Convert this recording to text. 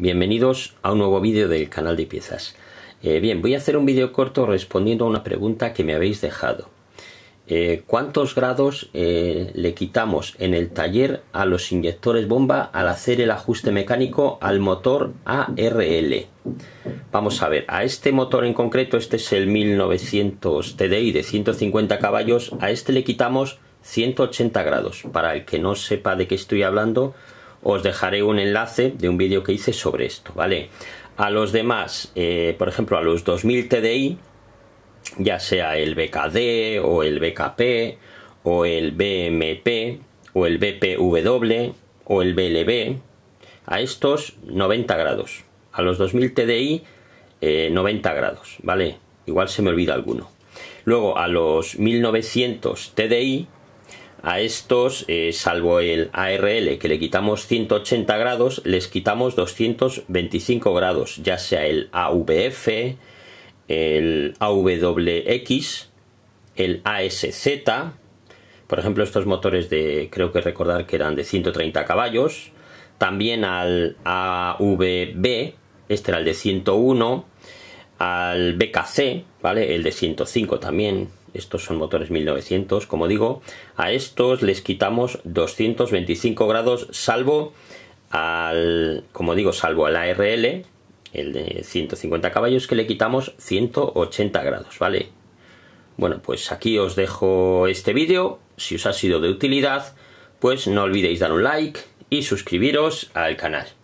Bienvenidos a un nuevo vídeo del canal de piezas. Eh, bien, voy a hacer un vídeo corto respondiendo a una pregunta que me habéis dejado. Eh, ¿Cuántos grados eh, le quitamos en el taller a los inyectores bomba al hacer el ajuste mecánico al motor ARL? Vamos a ver, a este motor en concreto, este es el 1900 TDI de 150 caballos, a este le quitamos 180 grados. Para el que no sepa de qué estoy hablando, os dejaré un enlace de un vídeo que hice sobre esto, ¿vale? A los demás, eh, por ejemplo, a los 2000 TDI, ya sea el BKD o el BKP o el BMP o el BPW o el BLB, a estos 90 grados. A los 2000 TDI, 90 grados, ¿vale? Igual se me olvida alguno. Luego a los 1900 TDI, a estos, eh, salvo el ARL que le quitamos 180 grados, les quitamos 225 grados, ya sea el AVF, el AWX, el ASZ, por ejemplo estos motores de, creo que recordar que eran de 130 caballos, también al AVB, este era el de 101, al BKC, ¿vale? El de 105 también, estos son motores 1900, como digo, a estos les quitamos 225 grados, salvo al, como digo, salvo al ARL, el de 150 caballos, que le quitamos 180 grados, ¿vale? Bueno, pues aquí os dejo este vídeo, si os ha sido de utilidad, pues no olvidéis dar un like y suscribiros al canal.